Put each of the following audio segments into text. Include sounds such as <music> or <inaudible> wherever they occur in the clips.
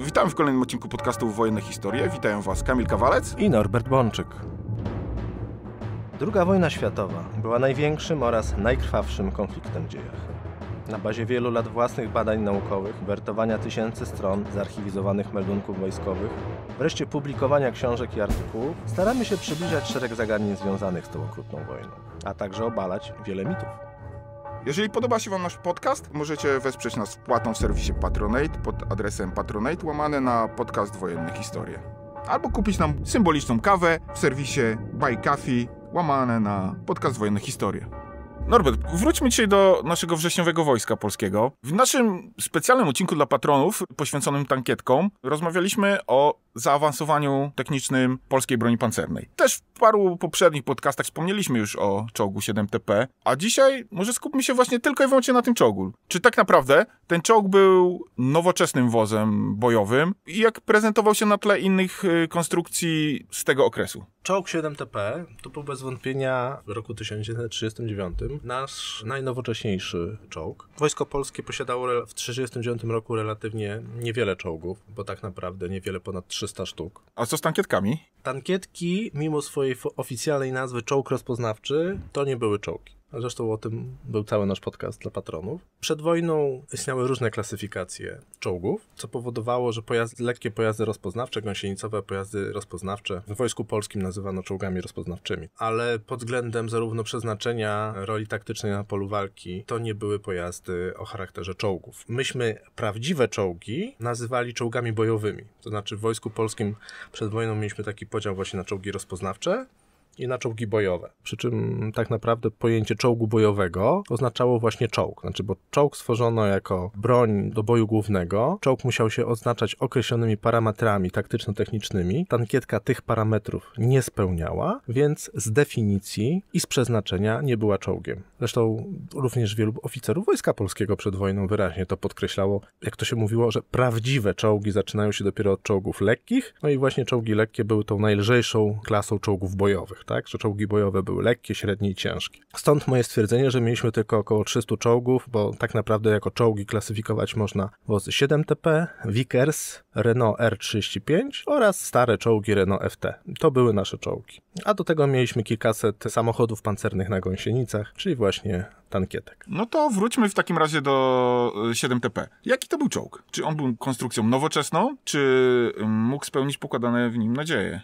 Witam w kolejnym odcinku podcastu Wojenne Historie. Witają Was Kamil Kawalec i Norbert Bączyk. Druga wojna światowa była największym oraz najkrwawszym konfliktem w dziejach. Na bazie wielu lat własnych badań naukowych, wertowania tysięcy stron zarchiwizowanych meldunków wojskowych, wreszcie publikowania książek i artykułów, staramy się przybliżać szereg zagadnień związanych z tą okrutną wojną, a także obalać wiele mitów. Jeżeli podoba się Wam nasz podcast, możecie wesprzeć nas płatą w serwisie Patronate pod adresem patronate łamane na podcast Wojenne Historie. Albo kupić nam symboliczną kawę w serwisie Buy Coffee łamane na podcast Wojenne Historie. Norbert, wróćmy dzisiaj do naszego wrześniowego Wojska Polskiego. W naszym specjalnym odcinku dla patronów, poświęconym tankietkom, rozmawialiśmy o zaawansowaniu technicznym polskiej broni pancernej. Też w paru poprzednich podcastach wspomnieliśmy już o czołgu 7TP, a dzisiaj może skupmy się właśnie tylko i wyłącznie na tym czołgu. Czy tak naprawdę ten czołg był nowoczesnym wozem bojowym i jak prezentował się na tle innych y, konstrukcji z tego okresu? Czołg 7TP to był bez wątpienia w roku 1939 nasz najnowocześniejszy czołg. Wojsko Polskie posiadało w 1939 roku relatywnie niewiele czołgów, bo tak naprawdę niewiele ponad 300 300 sztuk. A co z tankietkami? Tankietki, mimo swojej oficjalnej nazwy czołg rozpoznawczy, to nie były czołgi. Zresztą o tym był cały nasz podcast dla patronów. Przed wojną istniały różne klasyfikacje czołgów, co powodowało, że lekkie pojazdy rozpoznawcze, gąsienicowe pojazdy rozpoznawcze w Wojsku Polskim nazywano czołgami rozpoznawczymi. Ale pod względem zarówno przeznaczenia roli taktycznej na polu walki, to nie były pojazdy o charakterze czołgów. Myśmy prawdziwe czołgi nazywali czołgami bojowymi. To znaczy w Wojsku Polskim przed wojną mieliśmy taki podział właśnie na czołgi rozpoznawcze, i na czołgi bojowe. Przy czym tak naprawdę pojęcie czołgu bojowego oznaczało właśnie czołg, znaczy bo czołg stworzono jako broń do boju głównego, czołg musiał się oznaczać określonymi parametrami taktyczno-technicznymi, tankietka tych parametrów nie spełniała, więc z definicji i z przeznaczenia nie była czołgiem. Zresztą również wielu oficerów Wojska Polskiego przed wojną wyraźnie to podkreślało, jak to się mówiło, że prawdziwe czołgi zaczynają się dopiero od czołgów lekkich, no i właśnie czołgi lekkie były tą najlżejszą klasą czołgów bojowych tak? Że czołgi bojowe były lekkie, średnie i ciężkie. Stąd moje stwierdzenie, że mieliśmy tylko około 300 czołgów, bo tak naprawdę jako czołgi klasyfikować można wozy 7TP, Vickers, Renault R35 oraz stare czołgi Renault FT. To były nasze czołgi. A do tego mieliśmy kilkaset samochodów pancernych na gąsienicach, czyli właśnie tankietek. No to wróćmy w takim razie do 7TP. Y, Jaki to był czołg? Czy on był konstrukcją nowoczesną, czy y, mógł spełnić pokładane w nim nadzieje?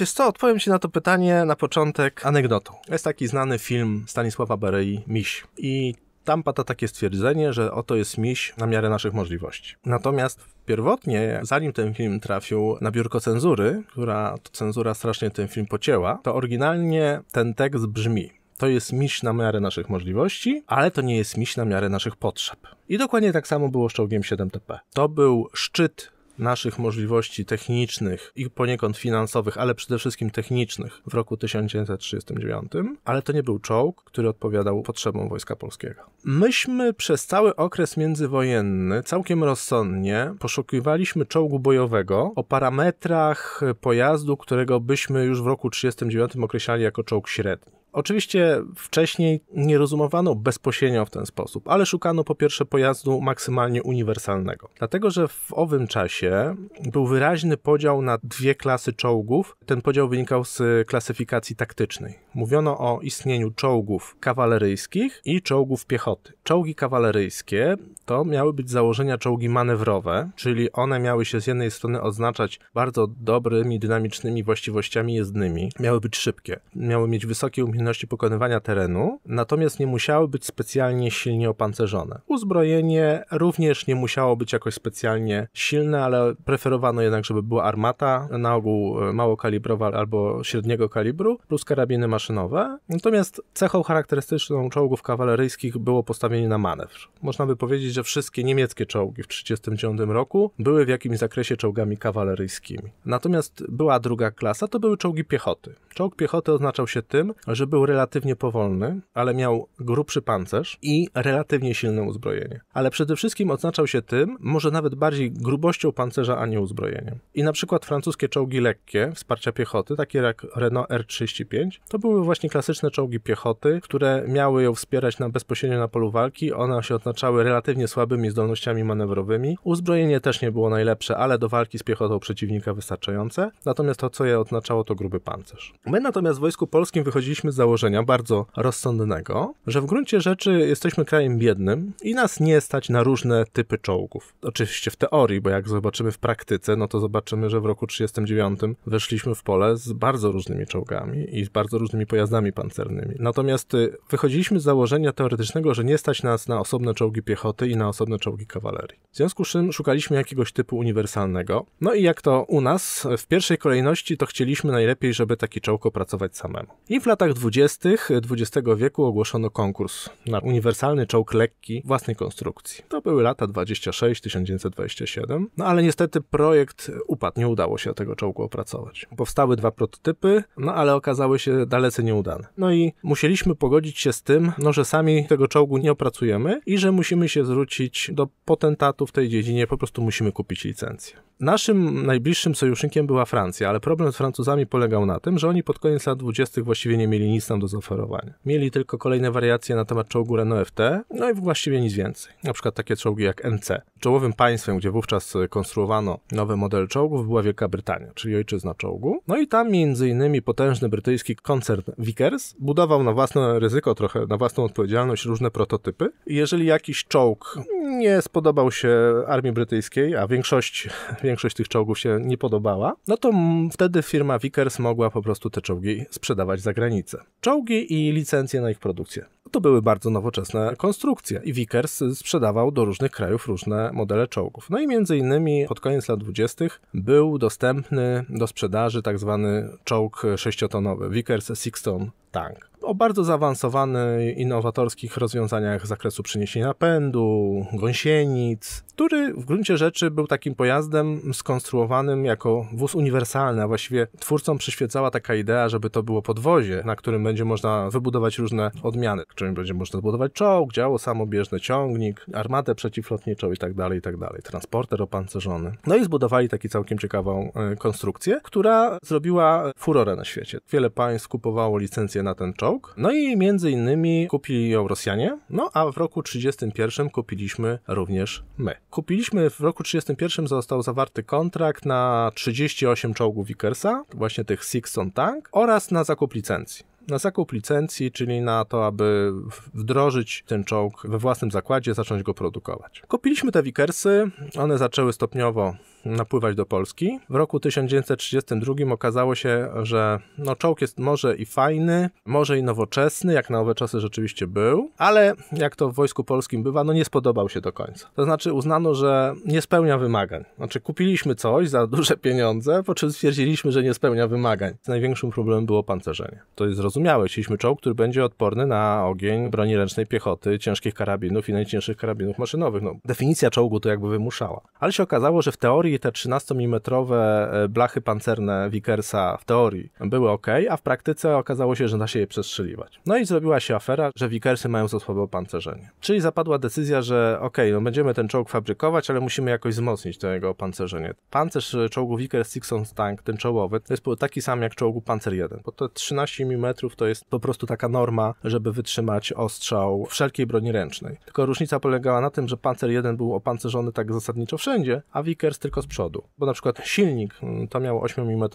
Wiesz co, odpowiem ci na to pytanie na początek anegdotą. Jest taki znany film Stanisława Berei, Miś. I tam pada takie stwierdzenie, że oto jest miś na miarę naszych możliwości. Natomiast pierwotnie, zanim ten film trafił na biurko cenzury, która to cenzura strasznie ten film pocięła, to oryginalnie ten tekst brzmi to jest miś na miarę naszych możliwości, ale to nie jest miś na miarę naszych potrzeb. I dokładnie tak samo było z czołgiem 7TP. To był szczyt naszych możliwości technicznych i poniekąd finansowych, ale przede wszystkim technicznych w roku 1939, ale to nie był czołg, który odpowiadał potrzebom Wojska Polskiego. Myśmy przez cały okres międzywojenny całkiem rozsądnie poszukiwaliśmy czołgu bojowego o parametrach pojazdu, którego byśmy już w roku 1939 określali jako czołg średni. Oczywiście wcześniej nie rozumowano bezpośrednio w ten sposób, ale szukano po pierwsze pojazdu maksymalnie uniwersalnego. Dlatego, że w owym czasie był wyraźny podział na dwie klasy czołgów. Ten podział wynikał z klasyfikacji taktycznej mówiono o istnieniu czołgów kawaleryjskich i czołgów piechoty. Czołgi kawaleryjskie to miały być założenia czołgi manewrowe, czyli one miały się z jednej strony odznaczać bardzo dobrymi, dynamicznymi właściwościami jezdnymi, miały być szybkie, miały mieć wysokie umiejętności pokonywania terenu, natomiast nie musiały być specjalnie silnie opancerzone. Uzbrojenie również nie musiało być jakoś specjalnie silne, ale preferowano jednak, żeby była armata, na ogół e, małokalibrowa albo średniego kalibru, plus karabiny maszynowe maszynowe, natomiast cechą charakterystyczną czołgów kawaleryjskich było postawienie na manewr. Można by powiedzieć, że wszystkie niemieckie czołgi w 1939 roku były w jakimś zakresie czołgami kawaleryjskimi. Natomiast była druga klasa, to były czołgi piechoty. Czołg piechoty oznaczał się tym, że był relatywnie powolny, ale miał grubszy pancerz i relatywnie silne uzbrojenie. Ale przede wszystkim oznaczał się tym, może nawet bardziej grubością pancerza, a nie uzbrojeniem. I na przykład francuskie czołgi lekkie, wsparcia piechoty, takie jak Renault R35, to były były właśnie klasyczne czołgi piechoty, które miały ją wspierać na bezpośrednio na polu walki. One się odznaczały relatywnie słabymi zdolnościami manewrowymi. Uzbrojenie też nie było najlepsze, ale do walki z piechotą przeciwnika wystarczające. Natomiast to, co je odznaczało, to gruby pancerz. My natomiast w Wojsku Polskim wychodziliśmy z założenia bardzo rozsądnego, że w gruncie rzeczy jesteśmy krajem biednym i nas nie stać na różne typy czołgów. Oczywiście w teorii, bo jak zobaczymy w praktyce, no to zobaczymy, że w roku 1939 weszliśmy w pole z bardzo różnymi czołgami i z bardzo różnymi tymi pojazdami pancernymi. Natomiast y, wychodziliśmy z założenia teoretycznego, że nie stać nas na osobne czołgi piechoty i na osobne czołgi kawalerii. W związku z czym szukaliśmy jakiegoś typu uniwersalnego. No i jak to u nas, w pierwszej kolejności to chcieliśmy najlepiej, żeby taki czołg opracować samemu. I w latach 20. XX y, wieku ogłoszono konkurs na uniwersalny czołg lekki własnej konstrukcji. To były lata 26-1927, no ale niestety projekt upadł, nie udało się tego czołgu opracować. Powstały dwa prototypy, no ale okazały się dalej dalece nieudane. No i musieliśmy pogodzić się z tym, no, że sami tego czołgu nie opracujemy i że musimy się zwrócić do potentatu w tej dziedzinie, po prostu musimy kupić licencję. Naszym najbliższym sojusznikiem była Francja, ale problem z Francuzami polegał na tym, że oni pod koniec lat 20. właściwie nie mieli nic nam do zaoferowania. Mieli tylko kolejne wariacje na temat czołgu Renault FT, no i właściwie nic więcej. Na przykład takie czołgi jak MC. Czołowym państwem, gdzie wówczas e, konstruowano nowy model czołgów, była Wielka Brytania, czyli ojczyzna czołgu. No i tam między innymi potężny brytyjski koncern Vickers budował na własne ryzyko, trochę na własną odpowiedzialność różne prototypy. Jeżeli jakiś czołg nie spodobał się armii brytyjskiej, a większość, <laughs> większość tych czołgów się nie podobała, no to wtedy firma Vickers mogła po prostu te czołgi sprzedawać za granicę. Czołgi i licencje na ich produkcję. To były bardzo nowoczesne konstrukcje i Vickers sprzedawał do różnych krajów różne modele czołgów. No i między innymi pod koniec lat 20. był dostępny do sprzedaży tak zwany czołg sześciotonowy Vickers Sixton Tank o bardzo zaawansowanych, innowatorskich rozwiązaniach z zakresu przeniesienia napędu, gąsienic, który w gruncie rzeczy był takim pojazdem skonstruowanym jako wóz uniwersalny, a właściwie twórcom przyświecała taka idea, żeby to było podwozie, na którym będzie można wybudować różne odmiany, którym będzie można zbudować czołg, działo samobieżne, ciągnik, armatę przeciwlotniczą itd., tak itd., tak transporter opancerzony. No i zbudowali taki całkiem ciekawą e, konstrukcję, która zrobiła furorę na świecie. Wiele państw kupowało licencję na ten czołg, czołg. No i między innymi kupili ją Rosjanie, no a w roku 31 kupiliśmy również my. Kupiliśmy w roku 31 został zawarty kontrakt na 38 czołgów Vickersa, właśnie tych Six on Tank oraz na zakup licencji na zakup licencji, czyli na to, aby wdrożyć ten czołg we własnym zakładzie, zacząć go produkować. Kupiliśmy te Vickersy, one zaczęły stopniowo napływać do Polski. W roku 1932 okazało się, że no, czołg jest może i fajny, może i nowoczesny, jak na owe czasy rzeczywiście był, ale jak to w Wojsku Polskim bywa, no nie spodobał się do końca. To znaczy uznano, że nie spełnia wymagań. Znaczy kupiliśmy coś za <laughs> duże pieniądze, po czym stwierdziliśmy, że nie spełnia wymagań. Największym problemem było pancerzenie. To jest zrozumiałe. Chcieliśmy czołg, który będzie odporny na ogień broni ręcznej piechoty, ciężkich karabinów i najcięższych karabinów maszynowych. No, definicja czołgu to jakby wymuszała. Ale się okazało, że w teorii te 13 mm e, blachy pancerne Vickersa w teorii były ok, a w praktyce okazało się, że da się je przestrzeliwać. No i zrobiła się afera, że Vickersy mają za słabe opancerzenie. Czyli zapadła decyzja, że ok, no będziemy ten czołg fabrykować, ale musimy jakoś wzmocnić to jego opancerzenie. Pancerz e, czołgu Vickers Sixon Tank, ten czołowy, to jest taki sam jak czołgu Panzer 1, bo te 13 mm to jest po prostu taka norma, żeby wytrzymać ostrzał wszelkiej broni ręcznej. Tylko różnica polegała na tym, że Panzer 1 był opancerzony tak zasadniczo wszędzie, a Vickers tylko z przodu. Bo na przykład silnik mm, to miał 8 mm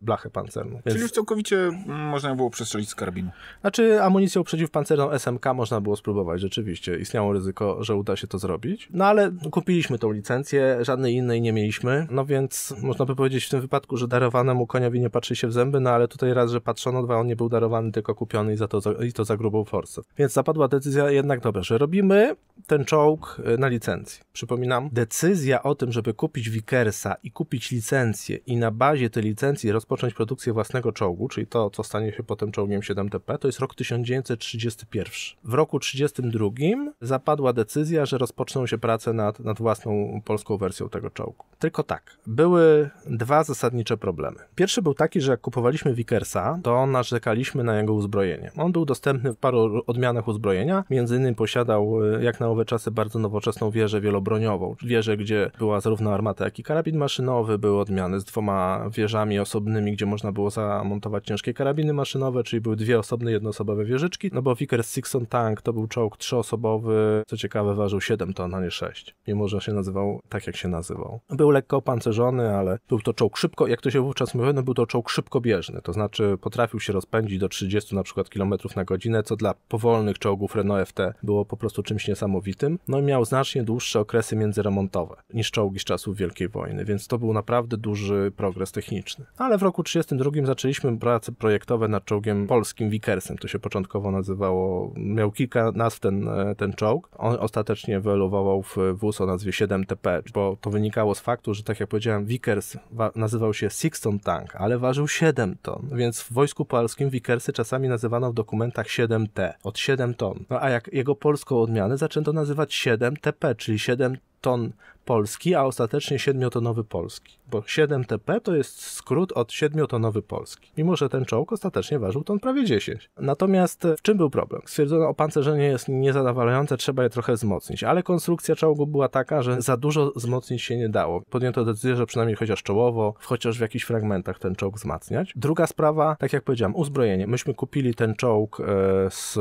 blachę pancerną. Więc... Czyli już całkowicie mm, można było przestrzelić z karabinu. Znaczy amunicją przeciwpancerną SMK można było spróbować, rzeczywiście. Istniało ryzyko, że uda się to zrobić. No ale kupiliśmy tą licencję, żadnej innej nie mieliśmy, no więc można by powiedzieć w tym wypadku, że darowanemu koniowi nie patrzy się w zęby, no ale tutaj raz, że patrzono, dwa, on nie był darowany, tylko kupiony i, za to, za, i to za grubą forsę. Więc zapadła decyzja jednak dobra, że robimy ten czołg y, na licencji. Przypominam, decyzja o tym, żeby kupić Vickersa i kupić licencję i na bazie tej licencji rozpocząć produkcję własnego czołgu, czyli to, co stanie się potem czołgiem 7TP, to jest rok 1931. W roku 1932 zapadła decyzja, że rozpoczną się prace nad, nad własną polską wersją tego czołgu. Tylko tak, były dwa zasadnicze problemy. Pierwszy był taki, że jak kupowaliśmy Vickersa, to narzekaliśmy na jego uzbrojenie. On był dostępny w paru odmianach uzbrojenia, między innymi posiadał e, jak na owe czasy bardzo nowoczesną wieżę wielobroniową, wieżę, gdzie była zarówno armata, jak taki karabin maszynowy, były odmiany z dwoma wieżami osobnymi, gdzie można było zamontować ciężkie karabiny maszynowe, czyli były dwie osobne, jednoosobowe wieżyczki, no bo Vickers Sixon Tank to był czołg trzyosobowy, co ciekawe ważył 7 ton, a nie 6, mimo że się nazywał tak, jak się nazywał. Był lekko opancerzony, ale był to czołg szybko, jak to się wówczas no był to czołg szybkobieżny, to znaczy potrafił się rozpędzić do 30 na przykład km na godzinę, co dla powolnych czołgów Renault FT było po prostu czymś niesamowitym, no i miał znacznie dłuższe okresy międzyremontowe niż czołgi z czasów Wielkiej II wojny, więc to był naprawdę duży progres techniczny. Ale w roku 1932 zaczęliśmy prace projektowe nad czołgiem polskim Wickersem, to się początkowo nazywało, miał kilka nazw ten, e, ten czołg. On ostatecznie wyoluował w wóz o nazwie 7TP, bo to wynikało z faktu, że tak jak powiedziałem, Vickers nazywał się Sixton Tank, ale ważył 7 ton, więc w Wojsku Polskim Vickersy czasami nazywano w dokumentach 7T, od 7 ton. No a jak jego polską odmianę zaczęto nazywać 7TP, czyli 7 ton polski, a ostatecznie siedmiotonowy polski bo 7TP to jest skrót od 7-tonowy polski, mimo że ten czołg ostatecznie ważył ton prawie 10. Natomiast e, w czym był problem? Stwierdzono, opancerzenie jest niezadowalające, trzeba je trochę wzmocnić, ale konstrukcja czołgu była taka, że za dużo wzmocnić się nie dało. Podjęto decyzję, że przynajmniej chociaż czołowo, chociaż w jakichś fragmentach ten czołg wzmacniać. Druga sprawa, tak jak powiedziałem, uzbrojenie. Myśmy kupili ten czołg e, z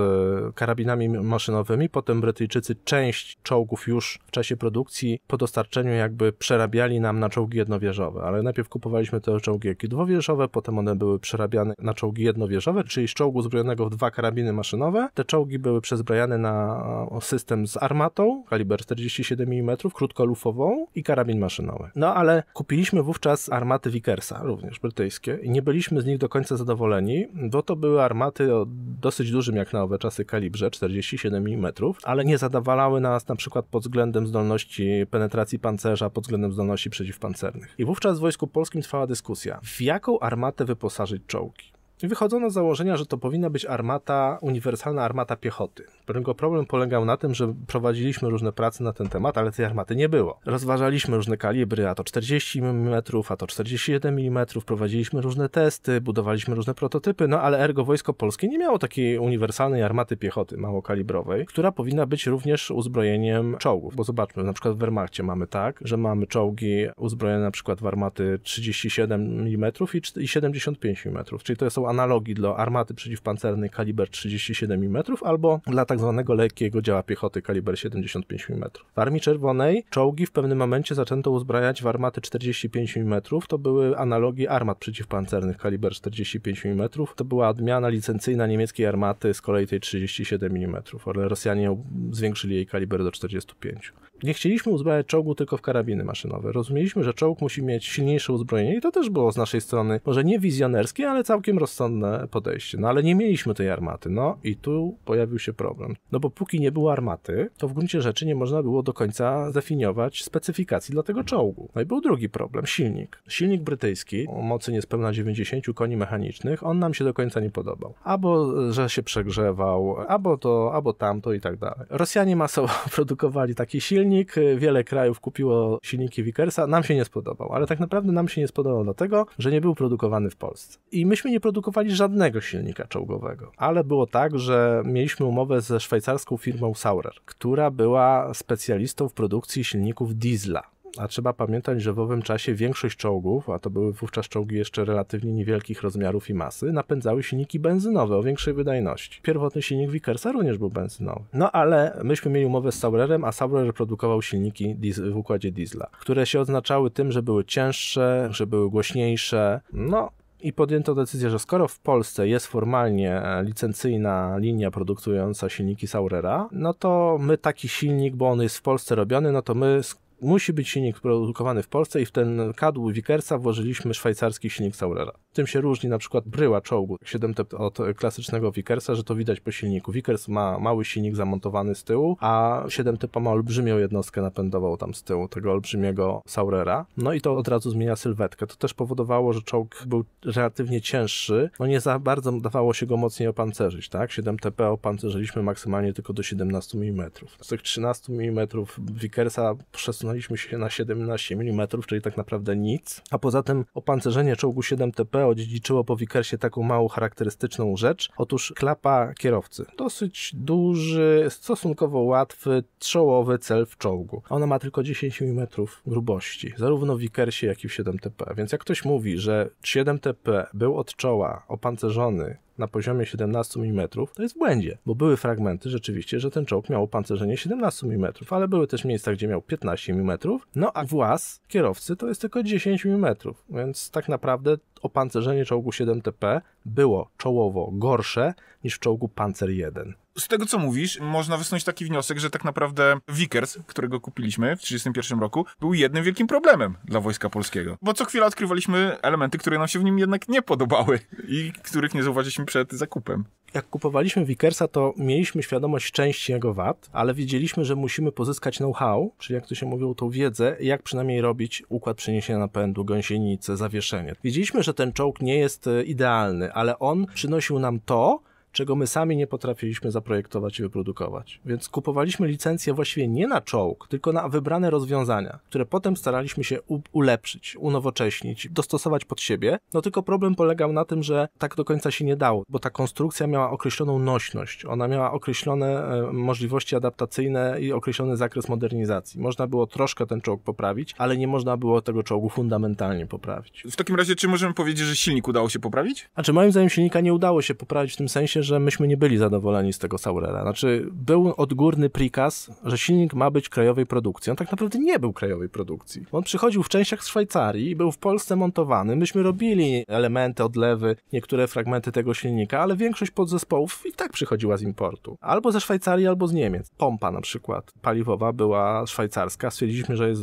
karabinami maszynowymi, potem Brytyjczycy część czołgów już w czasie produkcji po dostarczeniu jakby przerabiali nam na czołgi jednowieżowe dwuwieżowe, ale najpierw kupowaliśmy te czołgierki dwuwieżowe, potem one były przerabiane na czołgi jednowieżowe, czyli z czołgu zbrojonego w dwa karabiny maszynowe. Te czołgi były przezbrajane na system z armatą kaliber 47 mm, krótkolufową i karabin maszynowy. No ale kupiliśmy wówczas armaty Vickersa, również brytyjskie, i nie byliśmy z nich do końca zadowoleni, bo to były armaty o dosyć dużym jak na owe czasy kalibrze 47 mm, ale nie zadowalały nas na przykład pod względem zdolności penetracji pancerza, pod względem zdolności przeciwpancernych. I i wówczas w Wojsku Polskim trwała dyskusja, w jaką armatę wyposażyć czołgi wychodzono z założenia, że to powinna być armata, uniwersalna armata piechoty. ponieważ problem polegał na tym, że prowadziliśmy różne prace na ten temat, ale tej armaty nie było. Rozważaliśmy różne kalibry, a to 40 mm, a to 47 mm, prowadziliśmy różne testy, budowaliśmy różne prototypy, no ale ergo Wojsko Polskie nie miało takiej uniwersalnej armaty piechoty małokalibrowej, która powinna być również uzbrojeniem czołgów, bo zobaczmy, na przykład w Wehrmachcie mamy tak, że mamy czołgi uzbrojone na przykład w armaty 37 mm i 75 mm, czyli to są analogii dla armaty przeciwpancernej kaliber 37 mm albo dla tak zwanego lekkiego działa piechoty kaliber 75 mm. W Armii Czerwonej czołgi w pewnym momencie zaczęto uzbrajać w armaty 45 mm. To były analogi armat przeciwpancernych kaliber 45 mm. To była odmiana licencyjna niemieckiej armaty z kolei tej 37 mm, ale Rosjanie zwiększyli jej kaliber do 45 nie chcieliśmy uzbrajać czołgu tylko w karabiny maszynowe. Rozumieliśmy, że czołg musi mieć silniejsze uzbrojenie i to też było z naszej strony może nie wizjonerskie, ale całkiem rozsądne podejście. No ale nie mieliśmy tej armaty. No i tu pojawił się problem. No bo póki nie było armaty, to w gruncie rzeczy nie można było do końca zdefiniować specyfikacji dla tego czołgu. No i był drugi problem, silnik. Silnik brytyjski o mocy niespełna 90 koni mechanicznych, on nam się do końca nie podobał. Albo, że się przegrzewał, albo to, albo tamto i tak dalej. Rosjanie masowo <laughs> produkowali taki silnik, silnik, wiele krajów kupiło silniki Wickersa, nam się nie spodobał, ale tak naprawdę nam się nie spodobał dlatego, że nie był produkowany w Polsce. I myśmy nie produkowali żadnego silnika czołgowego, ale było tak, że mieliśmy umowę ze szwajcarską firmą Saurer, która była specjalistą w produkcji silników diesla a trzeba pamiętać, że w owym czasie większość czołgów, a to były wówczas czołgi jeszcze relatywnie niewielkich rozmiarów i masy, napędzały silniki benzynowe o większej wydajności. Pierwotny silnik Vickersa również był benzynowy. No ale myśmy mieli umowę z Saurerem, a Saurer produkował silniki w układzie diesla, które się oznaczały tym, że były cięższe, że były głośniejsze. No, i podjęto decyzję, że skoro w Polsce jest formalnie e, licencyjna linia produkująca silniki Saurera, no to my taki silnik, bo on jest w Polsce robiony, no to my musi być silnik produkowany w Polsce i w ten kadłub Wickersa włożyliśmy szwajcarski silnik Saurera. Tym się różni na przykład bryła czołgu 7 od klasycznego Wickersa, że to widać po silniku. Wickers ma mały silnik zamontowany z tyłu, a 7 typa ma olbrzymią jednostkę napędową tam z tyłu, tego olbrzymiego Saurera. No i to od razu zmienia sylwetkę. To też powodowało, że czołg był relatywnie cięższy, no nie za bardzo dawało się go mocniej opancerzyć, tak? 7TP opancerzyliśmy maksymalnie tylko do 17 mm. Z tych 13 mm Wickersa przesunęliśmy cofnęliśmy się na 17 mm, czyli tak naprawdę nic. A poza tym opancerzenie czołgu 7TP odziedziczyło po Wikersie taką małą charakterystyczną rzecz. Otóż klapa kierowcy. Dosyć duży, stosunkowo łatwy, czołowy cel w czołgu. Ona ma tylko 10 mm grubości, zarówno w Wikersie, jak i w 7TP. Więc jak ktoś mówi, że 7TP był od czoła opancerzony na poziomie 17 mm, to jest w błędzie, bo były fragmenty rzeczywiście, że ten czołg miał opancerzenie 17 mm, ale były też miejsca, gdzie miał 15 mm, no a włas kierowcy to jest tylko 10 mm, więc tak naprawdę opancerzenie czołgu 7TP było czołowo gorsze niż w czołgu Panzer 1 z tego, co mówisz, można wysnuć taki wniosek, że tak naprawdę Vickers, którego kupiliśmy w 1931 roku, był jednym wielkim problemem dla Wojska Polskiego. Bo co chwila odkrywaliśmy elementy, które nam się w nim jednak nie podobały i których nie zauważyliśmy przed zakupem. Jak kupowaliśmy Wickersa, to mieliśmy świadomość części jego wad, ale wiedzieliśmy, że musimy pozyskać know-how, czyli jak to się mówiło, tą wiedzę, jak przynajmniej robić układ przeniesienia napędu, gąsienicę, zawieszenie. Wiedzieliśmy, że ten czołg nie jest e, idealny, ale on przynosił nam to, czego my sami nie potrafiliśmy zaprojektować i wyprodukować. Więc kupowaliśmy licencje właściwie nie na czołg, tylko na wybrane rozwiązania, które potem staraliśmy się ulepszyć, unowocześnić, dostosować pod siebie. No tylko problem polegał na tym, że tak do końca się nie dało, bo ta konstrukcja miała określoną nośność, ona miała określone e, możliwości adaptacyjne i określony zakres modernizacji. Można było troszkę ten czołg poprawić, ale nie można było tego czołgu fundamentalnie poprawić. W takim razie, czy możemy powiedzieć, że silnik udało się poprawić? Czy znaczy, moim zdaniem silnika nie udało się poprawić w tym sensie, że myśmy nie byli zadowoleni z tego Saurera. Znaczy, był odgórny prikaz, że silnik ma być krajowej produkcji. On tak naprawdę nie był krajowej produkcji. On przychodził w częściach z Szwajcarii, był w Polsce montowany. Myśmy robili elementy, odlewy, niektóre fragmenty tego silnika, ale większość podzespołów i tak przychodziła z importu. Albo ze Szwajcarii, albo z Niemiec. Pompa na przykład paliwowa była szwajcarska. Stwierdziliśmy, że jest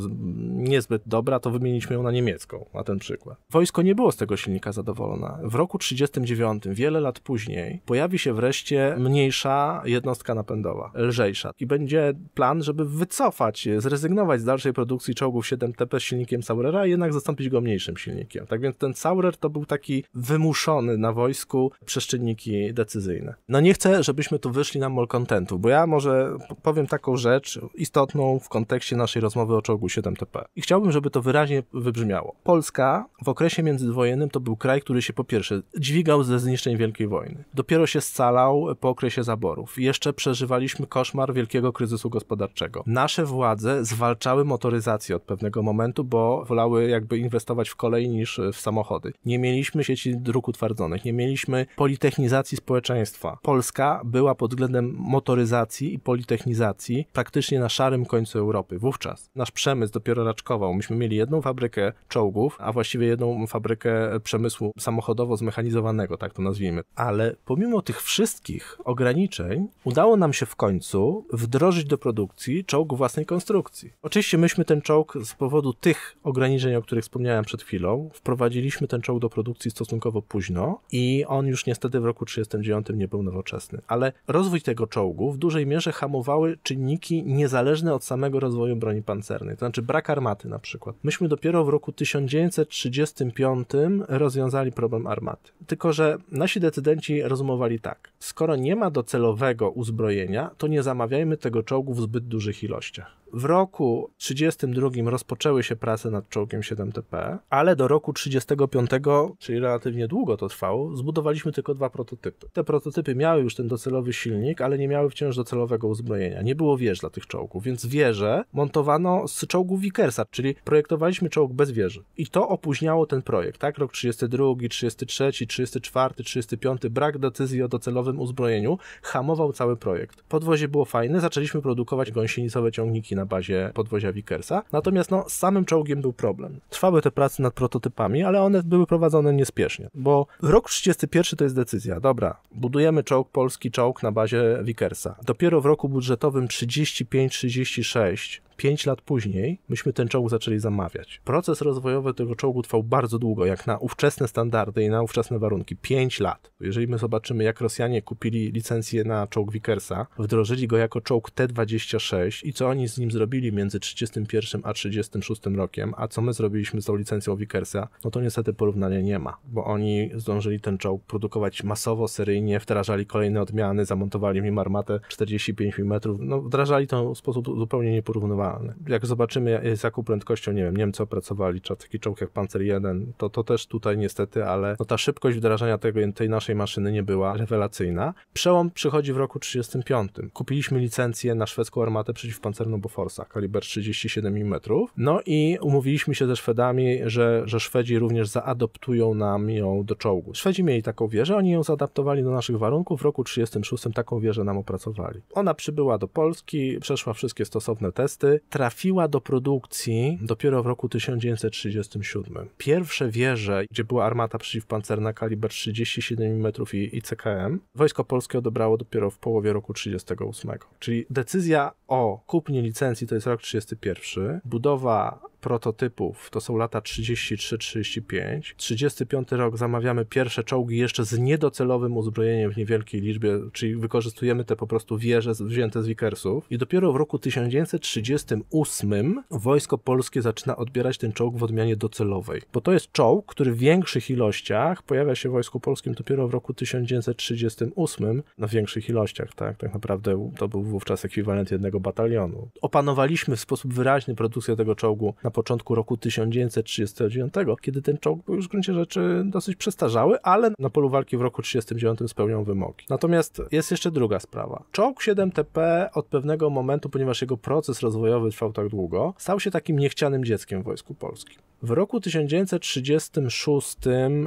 niezbyt dobra, to wymieniliśmy ją na niemiecką, na ten przykład. Wojsko nie było z tego silnika zadowolone. W roku 1939, wiele lat później, pojawił pojawi się wreszcie mniejsza jednostka napędowa, lżejsza i będzie plan, żeby wycofać, zrezygnować z dalszej produkcji czołgów 7TP z silnikiem Saurera, a jednak zastąpić go mniejszym silnikiem. Tak więc ten Saurer to był taki wymuszony na wojsku przez czynniki decyzyjne. No nie chcę, żebyśmy tu wyszli na malcontentu, bo ja może powiem taką rzecz istotną w kontekście naszej rozmowy o czołgu 7TP. I chciałbym, żeby to wyraźnie wybrzmiało. Polska w okresie międzywojennym to był kraj, który się po pierwsze dźwigał ze zniszczeń Wielkiej Wojny. Dopiero się się scalał po okresie zaborów. Jeszcze przeżywaliśmy koszmar wielkiego kryzysu gospodarczego. Nasze władze zwalczały motoryzację od pewnego momentu, bo wolały jakby inwestować w kolej niż w samochody. Nie mieliśmy sieci dróg utwardzonych, nie mieliśmy politechnizacji społeczeństwa. Polska była pod względem motoryzacji i politechnizacji praktycznie na szarym końcu Europy wówczas. Nasz przemysł dopiero raczkował. Myśmy mieli jedną fabrykę czołgów, a właściwie jedną fabrykę przemysłu samochodowo zmechanizowanego, tak to nazwijmy. Ale pomimo tych tych wszystkich ograniczeń udało nam się w końcu wdrożyć do produkcji czołg własnej konstrukcji. Oczywiście myśmy ten czołg z powodu tych ograniczeń, o których wspomniałem przed chwilą, wprowadziliśmy ten czołg do produkcji stosunkowo późno i on już niestety w roku 1939 nie był nowoczesny. Ale rozwój tego czołgu w dużej mierze hamowały czynniki niezależne od samego rozwoju broni pancernej, to znaczy brak armaty na przykład. Myśmy dopiero w roku 1935 rozwiązali problem armaty. Tylko, że nasi decydenci rozumowali tak, skoro nie ma docelowego uzbrojenia, to nie zamawiajmy tego czołgu w zbyt dużych ilościach. W roku 1932 rozpoczęły się prace nad czołgiem 7TP, ale do roku 1935, czyli relatywnie długo to trwało, zbudowaliśmy tylko dwa prototypy. Te prototypy miały już ten docelowy silnik, ale nie miały wciąż docelowego uzbrojenia. Nie było wież dla tych czołgów, więc wieże montowano z czołgu Vickersa, czyli projektowaliśmy czołg bez wieży. I to opóźniało ten projekt, tak? Rok 1932, 1933, 1934, 1935, brak decyzji o docelowym uzbrojeniu hamował cały projekt. Podwozie było fajne, zaczęliśmy produkować gąsienicowe ciągniki na bazie podwozia Vickersa. Natomiast no, z samym czołgiem był problem. Trwały te prace nad prototypami, ale one były prowadzone niespiesznie, bo rok 31 to jest decyzja. Dobra, budujemy czołg, polski czołg na bazie Vickersa. Dopiero w roku budżetowym 35-36 5 lat później myśmy ten czołg zaczęli zamawiać. Proces rozwojowy tego czołgu trwał bardzo długo, jak na ówczesne standardy i na ówczesne warunki. 5 lat. Jeżeli my zobaczymy, jak Rosjanie kupili licencję na czołg Vickersa, wdrożyli go jako czołg T-26 i co oni z nim zrobili między 31 a 36 rokiem, a co my zrobiliśmy z tą licencją Vickersa, no to niestety porównania nie ma, bo oni zdążyli ten czołg produkować masowo, seryjnie, wdrażali kolejne odmiany, zamontowali w nim armatę 45 mm, no wdrażali to w sposób zupełnie nieporównywalny fenomenalny. Jak zobaczymy, e, z jaką prędkością, nie wiem, Niemcy opracowali czy taki czołg jak Panzer 1, to, to też tutaj niestety, ale no, ta szybkość wdrażania tego, tej naszej maszyny nie była rewelacyjna. Przełom przychodzi w roku 1935. Kupiliśmy licencję na szwedzką armatę przeciwpancerną Boforsa, kaliber 37 mm. No i umówiliśmy się ze Szwedami, że, że Szwedzi również zaadoptują nam ją do czołgu. Szwedzi mieli taką wieżę, oni ją zaadaptowali do naszych warunków. W roku 1936 taką wieżę nam opracowali. Ona przybyła do Polski, przeszła wszystkie stosowne testy, trafiła do produkcji dopiero w roku 1937. Pierwsze wieże, gdzie była armata przeciwpancerna kaliber 37 mm i, i CKM, Wojsko Polskie odebrało dopiero w połowie roku 1938. Czyli decyzja o kupnie licencji to jest rok 31, budowa prototypów to są lata 33-35. 35 rok zamawiamy pierwsze czołgi jeszcze z niedocelowym uzbrojeniem w niewielkiej liczbie, czyli wykorzystujemy te po prostu wieże wzięte z Wickersów. I dopiero w roku 1938 wojsko polskie zaczyna odbierać ten czołg w odmianie docelowej. Bo to jest czołg, który w większych ilościach pojawia się w wojsku polskim dopiero w roku 1938, na większych ilościach, tak, tak naprawdę to był wówczas ekwiwalent jednego batalionu. Opanowaliśmy w sposób wyraźny produkcję tego czołgu na na początku roku 1939, kiedy ten czołg był już w gruncie rzeczy dosyć przestarzały, ale na polu walki w roku 1939 spełniał wymogi. Natomiast jest jeszcze druga sprawa. Czołg 7TP od pewnego momentu, ponieważ jego proces rozwojowy trwał tak długo, stał się takim niechcianym dzieckiem w Wojsku Polskim. W roku 1936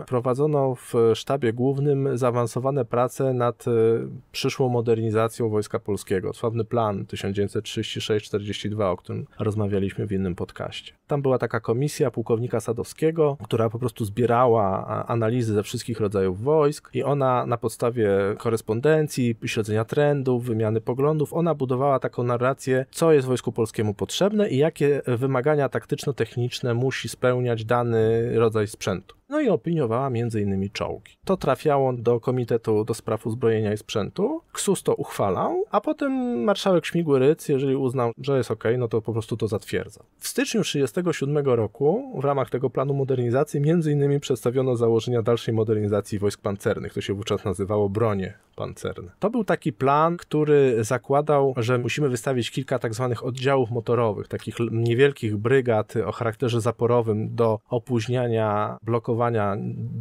prowadzono w sztabie głównym zaawansowane prace nad e, przyszłą modernizacją Wojska Polskiego. Sławny plan 1936-42, o którym rozmawialiśmy w innym podcaście. future. tam była taka komisja pułkownika Sadowskiego, która po prostu zbierała analizy ze wszystkich rodzajów wojsk i ona na podstawie korespondencji, śledzenia trendów, wymiany poglądów, ona budowała taką narrację, co jest wojsku polskiemu potrzebne i jakie wymagania taktyczno-techniczne musi spełniać dany rodzaj sprzętu no i opiniowała m.in. czołgi. To trafiało do Komitetu do Spraw Uzbrojenia i Sprzętu. KSUS to uchwalał, a potem marszałek Śmigły Ryc, jeżeli uznał, że jest ok, no to po prostu to zatwierdza. W styczniu 30 1947 roku w ramach tego planu modernizacji między innymi przedstawiono założenia dalszej modernizacji wojsk pancernych. To się wówczas nazywało bronie pancerne. To był taki plan, który zakładał, że musimy wystawić kilka tak zwanych oddziałów motorowych, takich niewielkich brygad o charakterze zaporowym do opóźniania, blokowania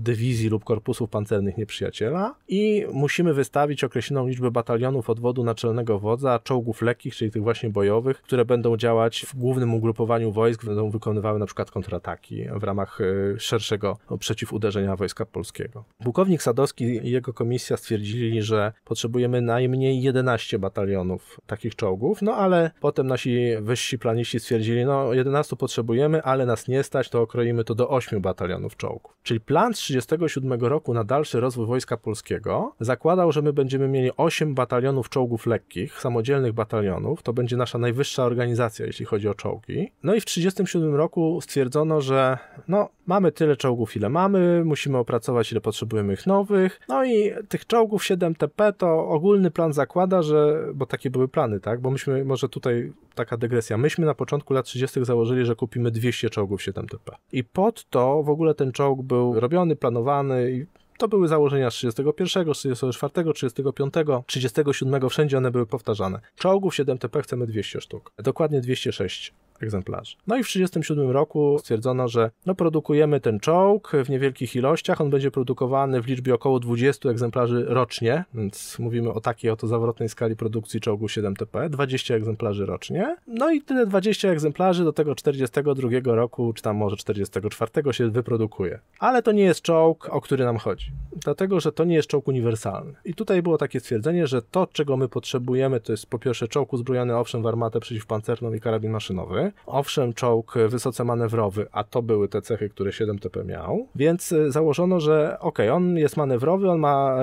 dywizji lub korpusów pancernych nieprzyjaciela i musimy wystawić określoną liczbę batalionów odwodu naczelnego wodza, czołgów lekkich, czyli tych właśnie bojowych, które będą działać w głównym ugrupowaniu wojsk w będą wykonywały na przykład kontrataki w ramach e, szerszego przeciwuderzenia wojska polskiego. Pułkownik Sadowski i jego komisja stwierdzili, że potrzebujemy najmniej 11 batalionów takich czołgów, no ale potem nasi wyżsi planiści stwierdzili, no 11 potrzebujemy, ale nas nie stać, to okroimy to do 8 batalionów czołgów. Czyli plan 37 roku na dalszy rozwój wojska polskiego zakładał, że my będziemy mieli 8 batalionów czołgów lekkich, samodzielnych batalionów, to będzie nasza najwyższa organizacja, jeśli chodzi o czołgi. No i w 37 1997 roku stwierdzono, że no, mamy tyle czołgów, ile mamy, musimy opracować, ile potrzebujemy ich nowych. No i tych czołgów 7TP to ogólny plan zakłada, że, bo takie były plany, tak? Bo myśmy, może tutaj taka dygresja, myśmy na początku lat 30. założyli, że kupimy 200 czołgów 7TP. I pod to w ogóle ten czołg był robiony, planowany i to były założenia z 31, 34, 35, 37, wszędzie one były powtarzane. Czołgów 7TP chcemy 200 sztuk, dokładnie 206 egzemplarzy. No i w 1937 roku stwierdzono, że no produkujemy ten czołg w niewielkich ilościach, on będzie produkowany w liczbie około 20 egzemplarzy rocznie, więc mówimy o takiej oto zawrotnej skali produkcji czołgu 7TP, 20 egzemplarzy rocznie. No i tyle 20 egzemplarzy do tego 1942 roku, czy tam może 1944 się wyprodukuje. Ale to nie jest czołg, o który nam chodzi. Dlatego, że to nie jest czołg uniwersalny. I tutaj było takie stwierdzenie, że to, czego my potrzebujemy, to jest po pierwsze czołg uzbrojony owszem w armatę przeciwpancerną i karabin maszynowy, Owszem, czołg e, wysoce manewrowy, a to były te cechy, które 7TP miał, więc e, założono, że ok, on jest manewrowy, on ma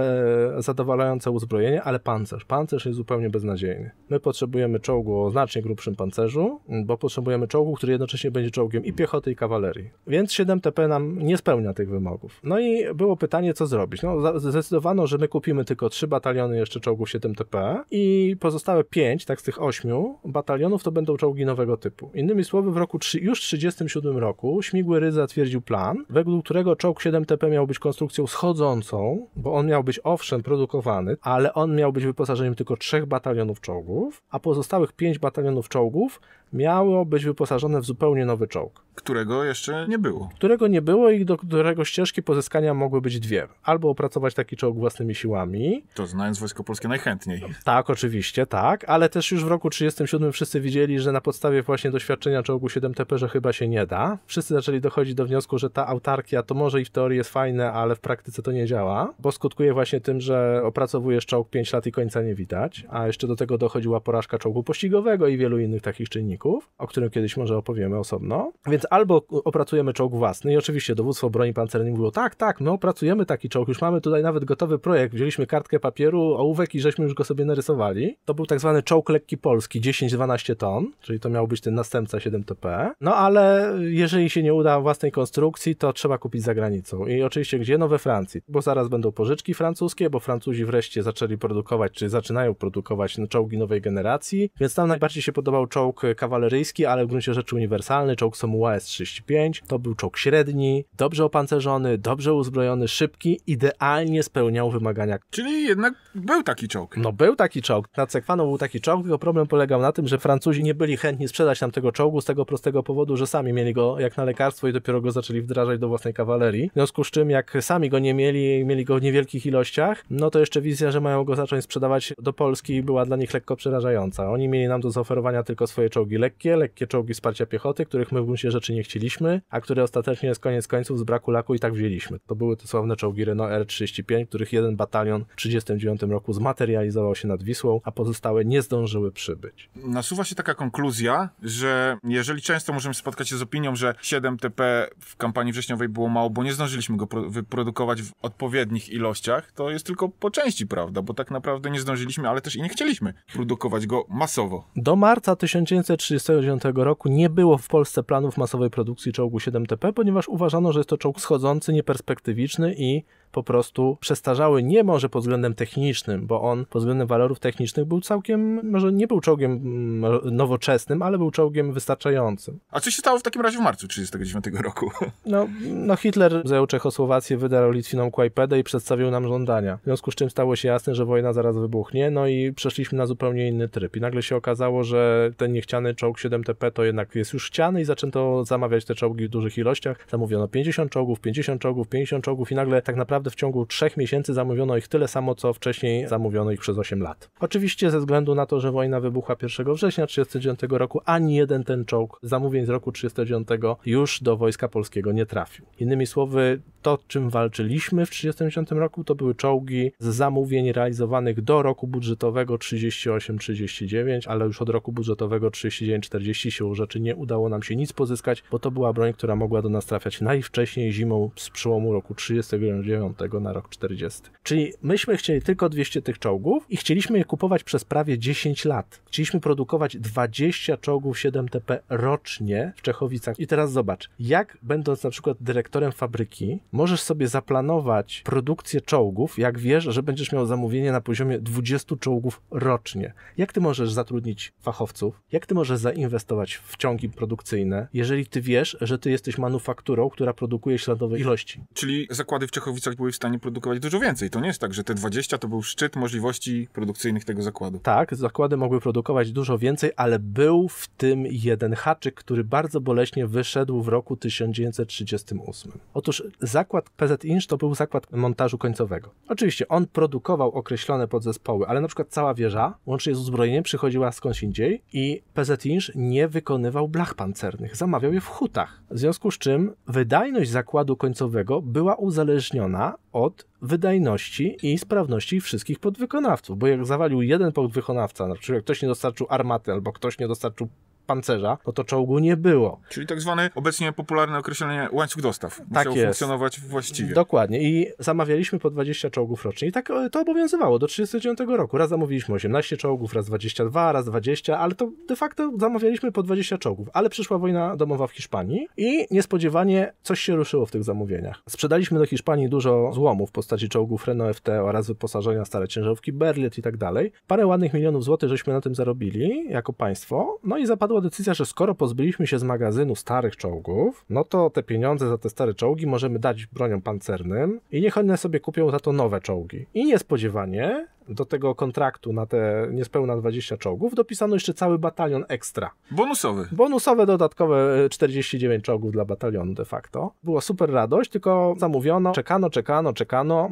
e, zadowalające uzbrojenie, ale pancerz, pancerz jest zupełnie beznadziejny. My potrzebujemy czołgu o znacznie grubszym pancerzu, bo potrzebujemy czołgu, który jednocześnie będzie czołgiem i piechoty, i kawalerii. Więc 7TP nam nie spełnia tych wymogów. No i było pytanie, co zrobić. No, zdecydowano, że my kupimy tylko trzy bataliony jeszcze czołgów 7TP i pozostałe pięć, tak z tych ośmiu batalionów to będą czołgi nowego typu. Innymi słowy, w roku 3, już 37 roku śmigły Rydza twierdził plan, według którego czołg 7TP miał być konstrukcją schodzącą, bo on miał być owszem produkowany, ale on miał być wyposażeniem tylko trzech batalionów czołgów, a pozostałych pięć batalionów czołgów miało być wyposażone w zupełnie nowy czołg. Którego jeszcze nie było. Którego nie było i do którego ścieżki pozyskania mogły być dwie. Albo opracować taki czołg własnymi siłami. To znając Wojsko Polskie najchętniej. Tak, oczywiście, tak, ale też już w roku 1937 wszyscy widzieli, że na podstawie właśnie doświadczenia czołgu 7TP, że chyba się nie da. Wszyscy zaczęli dochodzić do wniosku, że ta autarkia to może i w teorii jest fajne, ale w praktyce to nie działa, bo skutkuje właśnie tym, że opracowujesz czołg 5 lat i końca nie widać, a jeszcze do tego dochodziła porażka czołgu pościgowego i wielu innych takich czynników o którym kiedyś może opowiemy osobno. Więc albo opracujemy czołg własny i oczywiście dowództwo broni pancernej mówiło, tak, tak, my opracujemy taki czołg, już mamy tutaj nawet gotowy projekt, wzięliśmy kartkę papieru, ołówek i żeśmy już go sobie narysowali. To był tak zwany czołg lekki polski, 10-12 ton, czyli to miał być ten następca 7TP. No ale jeżeli się nie uda własnej konstrukcji, to trzeba kupić za granicą. I oczywiście gdzie? No we Francji, bo zaraz będą pożyczki francuskie, bo Francuzi wreszcie zaczęli produkować, czy zaczynają produkować no, czołgi nowej generacji, więc tam najbardziej się podobał czołg kawalerii kawaleryjski, ale w gruncie rzeczy uniwersalny, czołg Samuła S-35. To był czołg średni, dobrze opancerzony, dobrze uzbrojony, szybki, idealnie spełniał wymagania. Czyli jednak był taki czołg. No był taki czołg. Na Sekwaną był taki czołg, tylko problem polegał na tym, że Francuzi nie byli chętni sprzedać nam tego czołgu z tego prostego powodu, że sami mieli go jak na lekarstwo i dopiero go zaczęli wdrażać do własnej kawalerii. W związku z czym, jak sami go nie mieli, mieli go w niewielkich ilościach, no to jeszcze wizja, że mają go zacząć sprzedawać do Polski była dla nich lekko przerażająca. Oni mieli nam do zaoferowania tylko swoje czołgi lekkie, lekkie czołgi wsparcia piechoty, których my w gruncie rzeczy nie chcieliśmy, a które ostatecznie z koniec końców z braku laku i tak wzięliśmy. To były te sławne czołgi Renault R35, których jeden batalion w 1939 roku zmaterializował się nad Wisłą, a pozostałe nie zdążyły przybyć. Nasuwa się taka konkluzja, że jeżeli często możemy spotkać się z opinią, że 7TP w kampanii wrześniowej było mało, bo nie zdążyliśmy go wyprodukować w odpowiednich ilościach, to jest tylko po części prawda, bo tak naprawdę nie zdążyliśmy, ale też i nie chcieliśmy produkować go masowo. Do marca 1930 1939 roku nie było w Polsce planów masowej produkcji czołgu 7TP, ponieważ uważano, że jest to czołg schodzący, nieperspektywiczny i po prostu przestarzały, nie może pod względem technicznym, bo on pod względem walorów technicznych był całkiem, może nie był czołgiem mm, nowoczesnym, ale był czołgiem wystarczającym. A co się stało w takim razie w marcu 1939 roku? No, no Hitler zajął Czechosłowację, wydarł Litwinom Kłajpedę i przedstawił nam żądania. W związku z czym stało się jasne, że wojna zaraz wybuchnie, no i przeszliśmy na zupełnie inny tryb. I nagle się okazało, że ten niechciany czołg 7TP to jednak jest już chciany i zaczęto zamawiać te czołgi w dużych ilościach. Zamówiono 50 czołgów, 50 czołgów, 50 czołgów i nagle tak naprawdę naprawdę w ciągu trzech miesięcy zamówiono ich tyle samo, co wcześniej zamówiono ich przez 8 lat. Oczywiście ze względu na to, że wojna wybuchła 1 września 1939 roku, ani jeden ten czołg zamówień z roku 1939 już do Wojska Polskiego nie trafił. Innymi słowy, to czym walczyliśmy w 1939 roku to były czołgi z zamówień realizowanych do roku budżetowego 38-39, ale już od roku budżetowego 39-40 się rzeczy nie udało nam się nic pozyskać, bo to była broń, która mogła do nas trafiać najwcześniej zimą z przełomu roku 1939 tego na rok 40. Czyli myśmy chcieli tylko 200 tych czołgów i chcieliśmy je kupować przez prawie 10 lat. Chcieliśmy produkować 20 czołgów 7TP rocznie w Czechowicach. I teraz zobacz, jak będąc na przykład dyrektorem fabryki, możesz sobie zaplanować produkcję czołgów, jak wiesz, że będziesz miał zamówienie na poziomie 20 czołgów rocznie. Jak ty możesz zatrudnić fachowców? Jak ty możesz zainwestować w ciągi produkcyjne, jeżeli ty wiesz, że ty jesteś manufakturą, która produkuje śladowe ilości? Czyli zakłady w Czechowicach były w stanie produkować dużo więcej. To nie jest tak, że te 20 to był szczyt możliwości produkcyjnych tego zakładu. Tak, zakłady mogły produkować dużo więcej, ale był w tym jeden haczyk, który bardzo boleśnie wyszedł w roku 1938. Otóż zakład PZ Inch to był zakład montażu końcowego. Oczywiście on produkował określone podzespoły, ale na przykład cała wieża, łącznie z uzbrojeniem, przychodziła skądś indziej i PZ Inch nie wykonywał blach pancernych, zamawiał je w hutach. W związku z czym wydajność zakładu końcowego była uzależniona od wydajności i sprawności wszystkich podwykonawców, bo jak zawalił jeden podwykonawca, na przykład ktoś nie dostarczył armaty albo ktoś nie dostarczył pancerza, no to czołgu nie było. Czyli tak zwane obecnie popularne określenie łańcuch dostaw. Musiał tak jest. funkcjonować właściwie. Dokładnie. I zamawialiśmy po 20 czołgów rocznie i tak e, to obowiązywało do 1939 roku. Raz zamówiliśmy 18 czołgów, raz 22, raz 20, ale to de facto zamawialiśmy po 20 czołgów. Ale przyszła wojna domowa w Hiszpanii i niespodziewanie coś się ruszyło w tych zamówieniach. Sprzedaliśmy do Hiszpanii dużo złomów w postaci czołgów Renault FT oraz wyposażenia stare ciężarówki Berliet i tak dalej. Parę ładnych milionów złotych żeśmy na tym zarobili jako państwo, no i zapadło zapadła decyzja, że skoro pozbyliśmy się z magazynu starych czołgów, no to te pieniądze za te stare czołgi możemy dać broniom pancernym i niech one sobie kupią za to nowe czołgi. I niespodziewanie do tego kontraktu na te niespełna 20 czołgów dopisano jeszcze cały batalion ekstra. Bonusowy. Bonusowe dodatkowe 49 e, czołgów dla batalionu de facto. Była super radość, tylko zamówiono, czekano, czekano, czekano.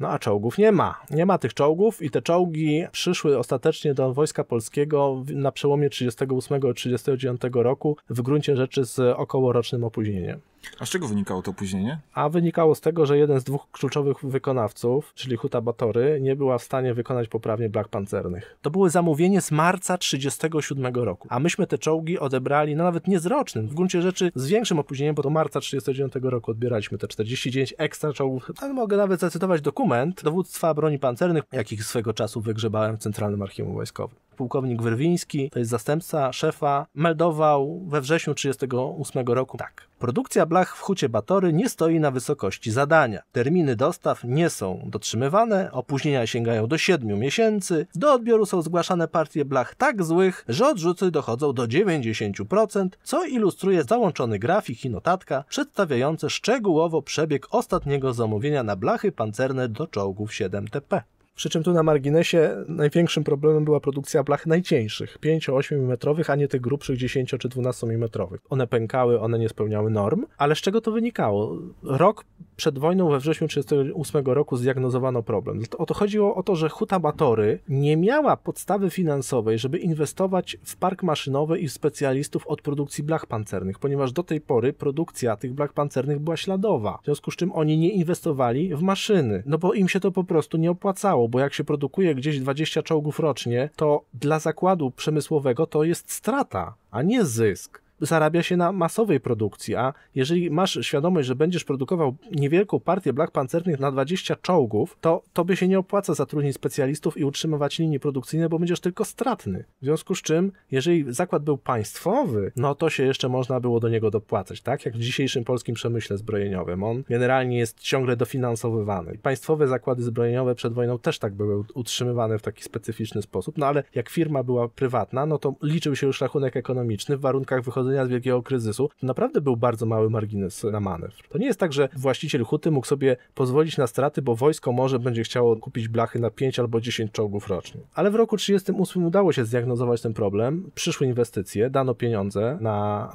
No a czołgów nie ma. Nie ma tych czołgów i te czołgi przyszły ostatecznie do Wojska Polskiego na przełomie 38-39 roku w gruncie rzeczy z okołorocznym opóźnieniem. A z czego wynikało to opóźnienie? A wynikało z tego, że jeden z dwóch kluczowych wykonawców, czyli Huta Batory, nie była w stanie wykonać poprawnie Black Pancernych. To były zamówienie z marca 1937 roku, a myśmy te czołgi odebrali, no nawet niezrocznym. w gruncie rzeczy z większym opóźnieniem, bo do marca 1939 roku odbieraliśmy te 49 ekstra czołgów. Ale mogę nawet zacytować dokument dowództwa broni pancernych, jakich swego czasu wygrzebałem w Centralnym Archiwum Wojskowym pułkownik Wyrwiński, to jest zastępca szefa, meldował we wrześniu 1938 roku tak. Produkcja blach w hucie Batory nie stoi na wysokości zadania. Terminy dostaw nie są dotrzymywane, opóźnienia sięgają do 7 miesięcy. Do odbioru są zgłaszane partie blach tak złych, że odrzuty dochodzą do 90%, co ilustruje załączony grafik i notatka przedstawiające szczegółowo przebieg ostatniego zamówienia na blachy pancerne do czołgów 7TP. Przy czym tu na marginesie największym problemem była produkcja blach najcieńszych, 5-8 mm, a nie tych grubszych 10 czy 12 mm. One pękały, one nie spełniały norm, ale z czego to wynikało? Rok przed wojną we wrześniu 1938 roku zdiagnozowano problem. O to chodziło o to, że Huta Batory nie miała podstawy finansowej, żeby inwestować w park maszynowy i specjalistów od produkcji blach pancernych, ponieważ do tej pory produkcja tych blach pancernych była śladowa. W związku z czym oni nie inwestowali w maszyny, no bo im się to po prostu nie opłacało, bo jak się produkuje gdzieś 20 czołgów rocznie, to dla zakładu przemysłowego to jest strata, a nie zysk zarabia się na masowej produkcji, a jeżeli masz świadomość, że będziesz produkował niewielką partię Black Pancernych na 20 czołgów, to tobie się nie opłaca zatrudnić specjalistów i utrzymywać linie produkcyjne, bo będziesz tylko stratny. W związku z czym, jeżeli zakład był państwowy, no to się jeszcze można było do niego dopłacać, tak? Jak w dzisiejszym polskim przemyśle zbrojeniowym. On generalnie jest ciągle dofinansowywany. państwowe zakłady zbrojeniowe przed wojną też tak były utrzymywane w taki specyficzny sposób, no ale jak firma była prywatna, no to liczył się już rachunek ekonomiczny w warunkach wychodzenia wychodzenia z wielkiego kryzysu, to naprawdę był bardzo mały margines na manewr. To nie jest tak, że właściciel huty mógł sobie pozwolić na straty, bo wojsko może będzie chciało kupić blachy na 5 albo 10 czołgów rocznie. Ale w roku 1938 udało się zdiagnozować ten problem, przyszły inwestycje, dano pieniądze na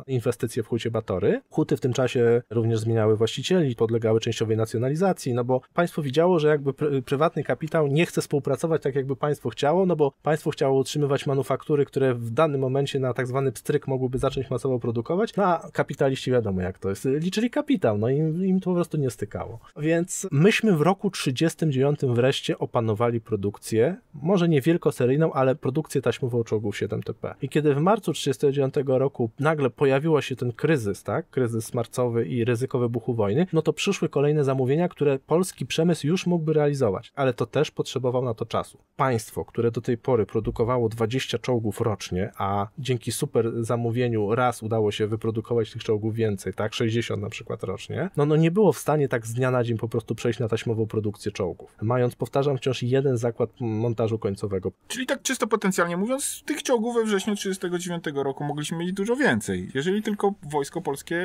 inwestycje w hucie Batory. Huty w tym czasie również zmieniały właścicieli, podlegały częściowej nacjonalizacji, no bo państwo widziało, że jakby pr prywatny kapitał nie chce współpracować tak, jakby państwo chciało, no bo państwo chciało utrzymywać manufaktury, które w danym momencie na tak zwany pstryk mogłyby zacząć masować produkować, no a kapitaliści wiadomo jak to jest, liczyli kapitał, no im, im to po prostu nie stykało. Więc myśmy w roku 39 wreszcie opanowali produkcję może nie wielkoseryjną, ale produkcję taśmową czołgów 7TP. I kiedy w marcu 1939 roku nagle pojawiło się ten kryzys, tak, kryzys marcowy i ryzyko wybuchu wojny, no to przyszły kolejne zamówienia, które polski przemysł już mógłby realizować, ale to też potrzebował na to czasu. Państwo, które do tej pory produkowało 20 czołgów rocznie, a dzięki super zamówieniu raz udało się wyprodukować tych czołgów więcej, tak, 60 na przykład rocznie, no, no nie było w stanie tak z dnia na dzień po prostu przejść na taśmową produkcję czołgów. Mając, powtarzam, wciąż jeden zakład montażowy montażu końcowego. Czyli tak czysto potencjalnie mówiąc, tych ciągów we wrześniu 1939 roku mogliśmy mieć dużo więcej, jeżeli tylko wojsko polskie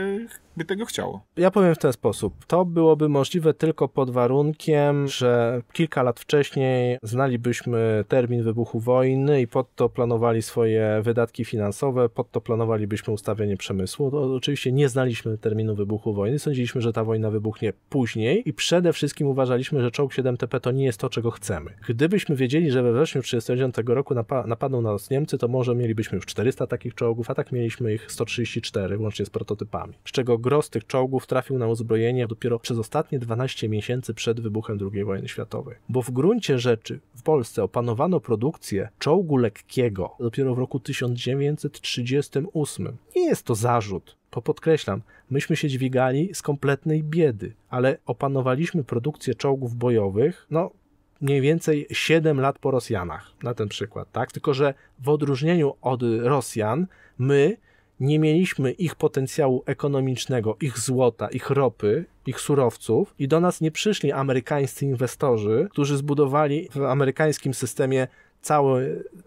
by tego chciało. Ja powiem w ten sposób. To byłoby możliwe tylko pod warunkiem, że kilka lat wcześniej znalibyśmy termin wybuchu wojny i pod to planowali swoje wydatki finansowe, pod to planowalibyśmy ustawienie przemysłu. To no, oczywiście nie znaliśmy terminu wybuchu wojny, sądziliśmy, że ta wojna wybuchnie później i przede wszystkim uważaliśmy, że czołg 7TP to nie jest to, czego chcemy. Gdybyśmy wiedzieli, że we wrześniu 1939 roku napadną na nas Niemcy, to może mielibyśmy już 400 takich czołgów, a tak mieliśmy ich 134, łącznie z prototypami. Z czego gros tych czołgów trafił na uzbrojenie dopiero przez ostatnie 12 miesięcy przed wybuchem II wojny światowej. Bo w gruncie rzeczy w Polsce opanowano produkcję czołgu lekkiego dopiero w roku 1938. Nie jest to zarzut, bo podkreślam, myśmy się dźwigali z kompletnej biedy, ale opanowaliśmy produkcję czołgów bojowych, no mniej więcej 7 lat po Rosjanach, na ten przykład, tak? Tylko, że w odróżnieniu od Rosjan, my nie mieliśmy ich potencjału ekonomicznego, ich złota, ich ropy, ich surowców i do nas nie przyszli amerykańscy inwestorzy, którzy zbudowali w amerykańskim systemie całą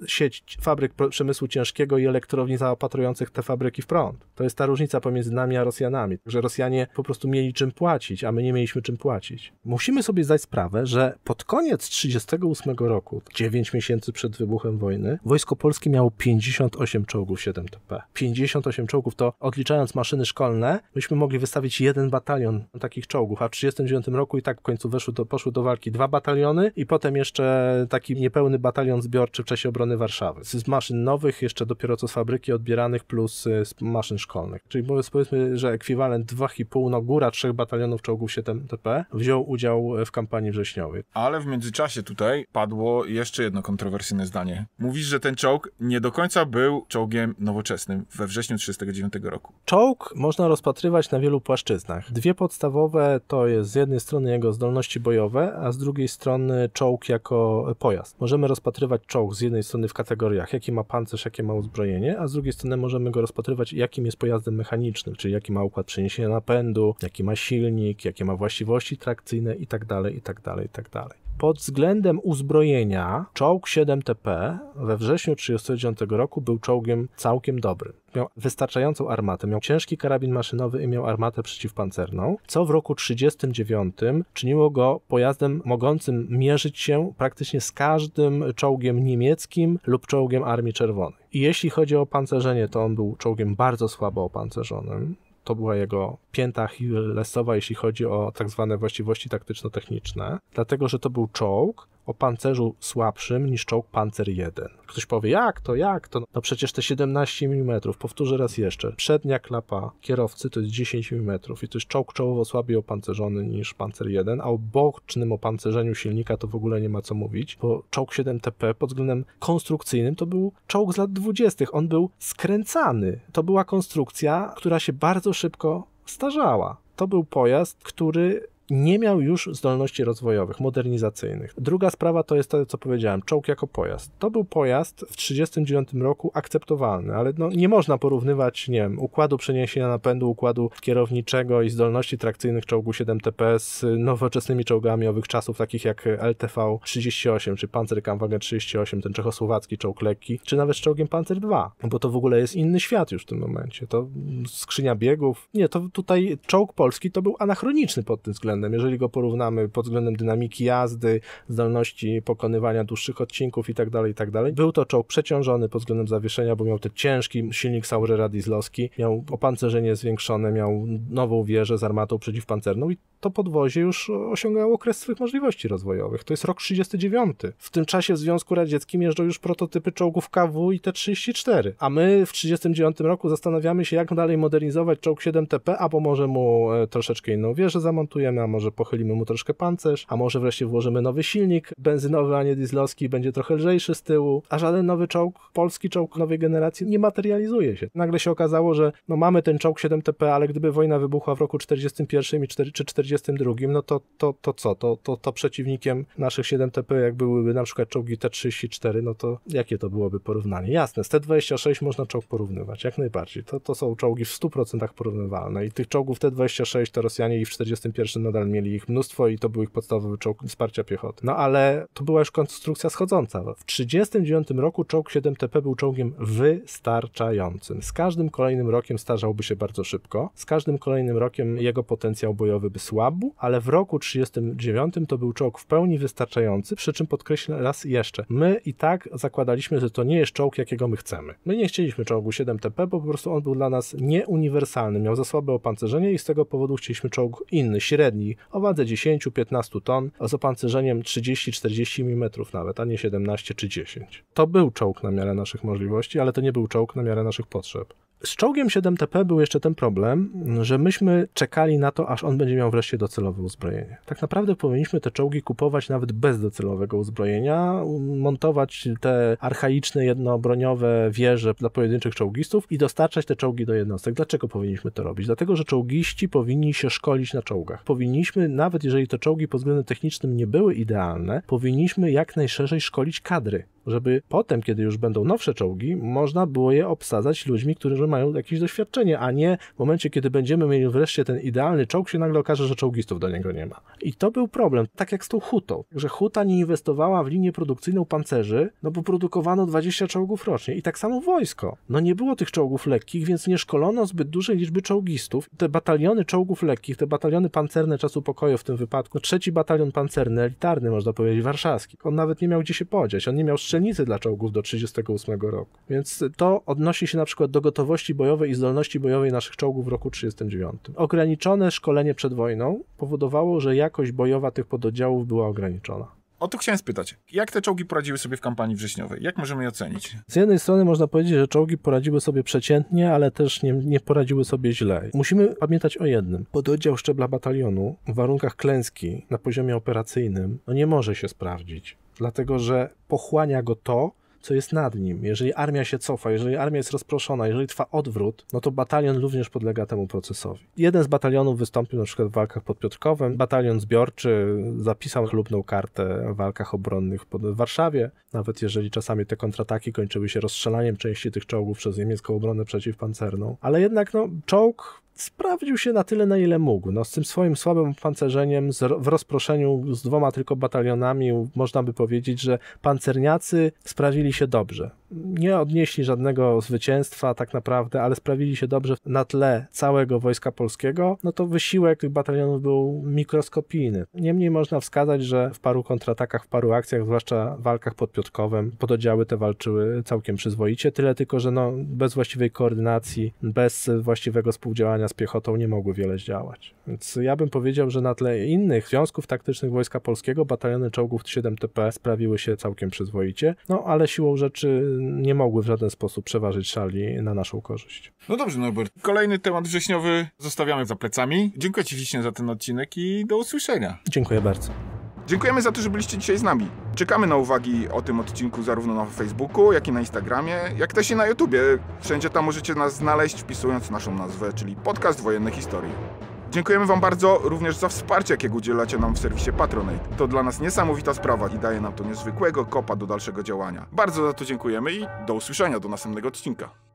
sieć fabryk przemysłu ciężkiego i elektrowni zaopatrujących te fabryki w prąd. To jest ta różnica pomiędzy nami a Rosjanami, że Rosjanie po prostu mieli czym płacić, a my nie mieliśmy czym płacić. Musimy sobie zdać sprawę, że pod koniec 1938 roku, 9 miesięcy przed wybuchem wojny, Wojsko Polskie miało 58 czołgów 7TP. 58 czołgów to, odliczając maszyny szkolne, myśmy mogli wystawić jeden batalion takich czołgów, a w 1939 roku i tak w końcu weszły do, poszły do walki dwa bataliony i potem jeszcze taki niepełny batalion zbiorczy w czasie obrony Warszawy. Z maszyn nowych, jeszcze dopiero co z fabryki odbieranych, plus y, z maszyn szkolnych. Czyli powiedzmy, że ekwiwalent 2,5, no góra trzech batalionów czołgów 7TP wziął udział y, w kampanii wrześniowej. Ale w międzyczasie tutaj padło jeszcze jedno kontrowersyjne zdanie. Mówisz, że ten czołg nie do końca był czołgiem nowoczesnym we wrześniu 1939 roku. Czołg można rozpatrywać na wielu płaszczyznach. Dwie podstawowe to jest z jednej strony jego zdolności bojowe, a z drugiej strony czołg jako pojazd. Możemy rozpatrywać rozpatrywać czołg z jednej strony w kategoriach, jaki ma pancerz, jakie ma uzbrojenie, a z drugiej strony możemy go rozpatrywać, jakim jest pojazdem mechanicznym, czyli jaki ma układ przeniesienia napędu, jaki ma silnik, jakie ma właściwości trakcyjne itd., itd., itd. Pod względem uzbrojenia czołg 7TP we wrześniu 1939 roku był czołgiem całkiem dobrym. Miał wystarczającą armatę, miał ciężki karabin maszynowy i miał armatę przeciwpancerną, co w roku 1939 czyniło go pojazdem mogącym mierzyć się praktycznie z każdym czołgiem niemieckim lub czołgiem Armii Czerwonej. I jeśli chodzi o pancerzenie, to on był czołgiem bardzo słabo opancerzonym to była jego pięta Achillesowa, jeśli chodzi o tak zwane właściwości taktyczno-techniczne, dlatego że to był czołg, o pancerzu słabszym niż czołg Panzer 1. Ktoś powie, jak to, jak to? No przecież te 17 mm, powtórzę raz jeszcze, przednia klapa kierowcy to jest 10 mm i to jest czołg czołowo słabiej opancerzony niż Panzer 1, a o bocznym opancerzeniu silnika to w ogóle nie ma co mówić, bo czołg 7TP pod względem konstrukcyjnym to był czołg z lat 20. On był skręcany. To była konstrukcja, która się bardzo szybko starzała. To był pojazd, który nie miał już zdolności rozwojowych, modernizacyjnych. Druga sprawa to jest to, co powiedziałem, czołg jako pojazd. To był pojazd w 1939 roku akceptowalny, ale no, nie można porównywać, nie wiem, układu przeniesienia napędu, układu kierowniczego i zdolności trakcyjnych czołgu 7TP z y, nowoczesnymi czołgami owych czasów, takich jak LTV-38, czy Panzerkampfwagen 38, ten czechosłowacki czołg lekki, czy nawet z czołgiem Panzer II, bo to w ogóle jest inny świat już w tym momencie. To mm, skrzynia biegów. Nie, to tutaj czołg polski to był anachroniczny pod tym względem względem. Jeżeli go porównamy pod względem dynamiki jazdy, zdolności pokonywania dłuższych odcinków itd., tak itd., tak był to czołg przeciążony pod względem zawieszenia, bo miał ten ciężki silnik Saurera dieslowski, miał opancerzenie zwiększone, miał nową wieżę z armatą przeciwpancerną i to podwozie już osiągało kres swych możliwości rozwojowych. To jest rok 39. W tym czasie w Związku Radzieckim jeżdżą już prototypy czołgów KW i T-34, a my w 1939 roku zastanawiamy się, jak dalej modernizować czołg 7TP, a może mu e, troszeczkę inną wieżę zamontujemy, a może pochylimy mu troszkę pancerz, a może wreszcie włożymy nowy silnik benzynowy, a nie dieslowski, będzie trochę lżejszy z tyłu, a żaden nowy czołg, polski czołg nowej generacji nie materializuje się. Nagle się okazało, że no mamy ten czołg 7TP, ale gdyby wojna wybuchła w roku 41 i 4, czy 42, no to, to, to co? To, to, to przeciwnikiem naszych 7TP, jak byłyby na przykład czołgi T-34, no to jakie to byłoby porównanie? Jasne, z T-26 można czołg porównywać, jak najbardziej. To, to są czołgi w 100% porównywalne i tych czołgów T-26 to Rosjanie i w 41 no nadal mieli ich mnóstwo i to był ich podstawowy czołg wsparcia piechoty. No ale to była już konstrukcja schodząca. W 1939 roku czołg 7TP był czołgiem wystarczającym. Z każdym kolejnym rokiem starzałby się bardzo szybko, z każdym kolejnym rokiem jego potencjał bojowy by słabł, ale w roku 1939 to był czołg w pełni wystarczający, przy czym podkreślę raz jeszcze, my i tak zakładaliśmy, że to nie jest czołg, jakiego my chcemy. My nie chcieliśmy czołgu 7TP, bo po prostu on był dla nas nieuniwersalny, miał za słabe opancerzenie i z tego powodu chcieliśmy czołg inny, średni, broni o wadze 10-15 ton z opancerzeniem 30-40 mm nawet, a nie 17 czy 10. To był czołg na miarę naszych możliwości, ale to nie był czołg na miarę naszych potrzeb. Z czołgiem 7TP był jeszcze ten problem, że myśmy czekali na to, aż on będzie miał wreszcie docelowe uzbrojenie. Tak naprawdę powinniśmy te czołgi kupować nawet bez docelowego uzbrojenia, montować te archaiczne jednobroniowe wieże dla pojedynczych czołgistów i dostarczać te czołgi do jednostek. Dlaczego powinniśmy to robić? Dlatego, że czołgiści powinni się szkolić na czołgach. Powinniśmy, nawet jeżeli te czołgi pod względem technicznym nie były idealne, powinniśmy jak najszerzej szkolić kadry żeby potem, kiedy już będą nowsze czołgi, można było je obsadzać ludźmi, którzy mają jakieś doświadczenie, a nie w momencie, kiedy będziemy mieli wreszcie ten idealny czołg, się nagle okaże, że czołgistów do niego nie ma. I to był problem, tak jak z tą hutą, że huta nie inwestowała w linię produkcyjną pancerzy, no bo produkowano 20 czołgów rocznie. I tak samo wojsko. No nie było tych czołgów lekkich, więc nie szkolono zbyt dużej liczby czołgistów. Te bataliony czołgów lekkich, te bataliony pancerne czasu pokoju w tym wypadku, trzeci batalion pancerny, elitarny można powiedzieć, warszawski, on nawet nie miał gdzie się podziać, on nie miał strzelnicy dla czołgów do 1938 roku. Więc to odnosi się na przykład do gotowości bojowej i zdolności bojowej naszych czołgów w roku 1939. Ograniczone szkolenie przed wojną powodowało, że jakość bojowa tych pododdziałów była ograniczona. O to chciałem spytać. Jak te czołgi poradziły sobie w kampanii wrześniowej? Jak możemy je ocenić? Z jednej strony można powiedzieć, że czołgi poradziły sobie przeciętnie, ale też nie, nie poradziły sobie źle. Musimy pamiętać o jednym. Pododdział szczebla batalionu w warunkach klęski na poziomie operacyjnym no nie może się sprawdzić dlatego że pochłania go to, co jest nad nim. Jeżeli armia się cofa, jeżeli armia jest rozproszona, jeżeli trwa odwrót, no to batalion również podlega temu procesowi. Jeden z batalionów wystąpił na przykład w walkach pod Piotrkowem, batalion zbiorczy zapisał chlubną kartę w walkach obronnych pod w Warszawie, nawet jeżeli czasami te kontrataki kończyły się rozstrzelaniem części tych czołgów przez niemiecką obronę przeciwpancerną. Ale jednak no, czołg sprawdził się na tyle, na ile mógł. No, z tym swoim słabym pancerzeniem, w rozproszeniu z dwoma tylko batalionami, można by powiedzieć, że pancerniacy sprawili się dobrze nie odnieśli żadnego zwycięstwa tak naprawdę, ale sprawili się dobrze na tle całego Wojska Polskiego, no to wysiłek tych batalionów był mikroskopijny. Niemniej można wskazać, że w paru kontratakach, w paru akcjach, zwłaszcza walkach pod Piotkowem, pododziały te walczyły całkiem przyzwoicie, tyle tylko, że no, bez właściwej koordynacji, bez właściwego współdziałania z piechotą nie mogły wiele zdziałać. Więc ja bym powiedział, że na tle innych związków taktycznych Wojska Polskiego bataliony czołgów 7TP sprawiły się całkiem przyzwoicie, no ale siłą rzeczy nie mogły w żaden sposób przeważyć szali na naszą korzyść. No dobrze, Norbert. Kolejny temat wrześniowy zostawiamy za plecami. Dziękuję Ci ślicznie za ten odcinek i do usłyszenia. Dziękuję bardzo. Dziękujemy za to, że byliście dzisiaj z nami. Czekamy na uwagi o tym odcinku zarówno na Facebooku, jak i na Instagramie, jak też i na YouTubie. Wszędzie tam możecie nas znaleźć wpisując naszą nazwę, czyli Podcast Wojenne Historii. Dziękujemy Wam bardzo również za wsparcie, jakie udzielacie nam w serwisie Patronate. To dla nas niesamowita sprawa i daje nam to niezwykłego kopa do dalszego działania. Bardzo za to dziękujemy i do usłyszenia do następnego odcinka.